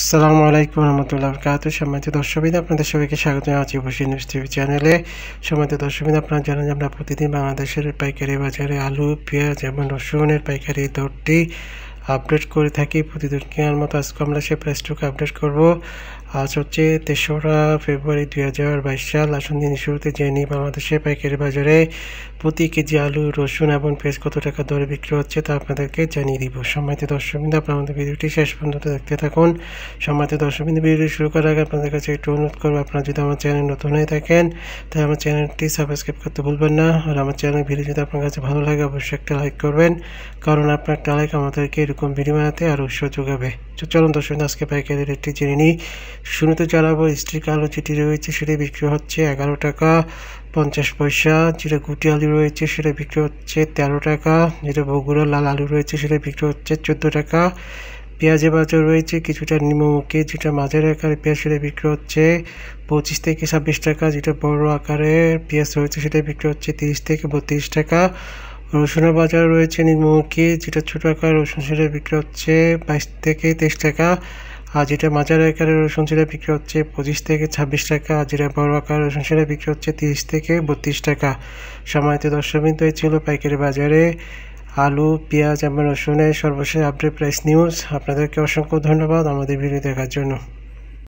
আসসালামু আলাইকুম রহমতুল্লাহ বরকাত সম্মানিত দর্শকবিদ আপনাদের সবাইকে স্বাগত জানাচ্ছি বসে নিউজ টিভি চ্যানেলে সম্মানিত দর্শকবিদ আপনারা জানেন আমরা প্রতিদিন বাংলাদেশের পাইকারি বাজারে আলু পেঁয়াজ এবং রসুনের পাইকারি দরটি আপডেট করে থাকি প্রতিদিন কেনার মতো আজকে আমরা সেই প্রাইসটুকু আপডেট করব আজ হচ্ছে তেসরা ফেব্রুয়ারি দুই হাজার বাইশ সাল আসুন দিন শুরুতে জেনি বাংলাদেশে পাইকারি বাজারে প্রতি কেজি আলু রসুন এবং পেঁয়াজ কত টাকা দরে বিক্রি হচ্ছে তা আপনাদেরকে জানিয়ে দিব সম্মানিত দর্শকবিন্দু আপনার আমাদের ভিডিওটি শেষ পর্যন্ত দেখতে থাকুন সম্মানিত দর্শকবিন্দু ভিডিওটি শুরু করার আগে আপনাদের কাছে একটু অনুরোধ করবো আপনারা যদি আমার চ্যানেল নতুন হয়ে থাকেন তাহলে আমার চ্যানেলটি সাবস্ক্রাইব করতে ভুলবেন না আর আমার চ্যানেল ভিডিও যদি আপনার কাছে ভালো লাগে অবশ্যই একটা লাইক করবেন কারণ আপনার একটা লাইক আমাদেরকে এরকম ভিডিও বানাতে আর উৎস যোগাবে তো চলুন দর্শক আজকে পাইকারি রেটটি জেনে নিই শুনতে চালাবো স্ত্রী কালো যেটি রয়েছে সেটা বিক্রি হচ্ছে এগারো টাকা পঞ্চাশ পয়সা যেটা গুটি আলু রয়েছে সেটা বিক্রি হচ্ছে তেরো টাকা যেটা বগুড়া লাল আলু রয়েছে সেটা বিক্রি হচ্ছে চোদ্দো টাকা পেঁয়াজে বাজার রয়েছে কিছুটা নিম্নমুখী যেটা মাঝের আকারে পেঁয়াজ সেটা বিক্রি হচ্ছে পঁচিশ থেকে ছাব্বিশ টাকা যেটা বড় আকারে পেঁয়াজ রয়েছে সেটা বিক্রি হচ্ছে তিরিশ থেকে বত্রিশ টাকা রসুনের বাজার রয়েছে নিম্নমুখী যেটা ছোটো আকার রসুন সেটা বিক্রি হচ্ছে বাইশ থেকে তেইশ টাকা আর যেটা মাঝার আকারের রসুন সেটা বিক্রি হচ্ছে পঁচিশ থেকে ছাব্বিশ টাকা আর যেটা বড় আকার রসুন সেটা বিক্রি হচ্ছে তিরিশ থেকে বত্রিশ টাকা সময়তে দর্শকবিন্দু এই ছিল পাইকারি বাজারে আলু পেঁয়াজ এবং রসুনের সর্বশেষ আপডেট প্রাইস নিউজ আপনাদেরকে অসংখ্য ধন্যবাদ আমাদের ভিডিও দেখার জন্য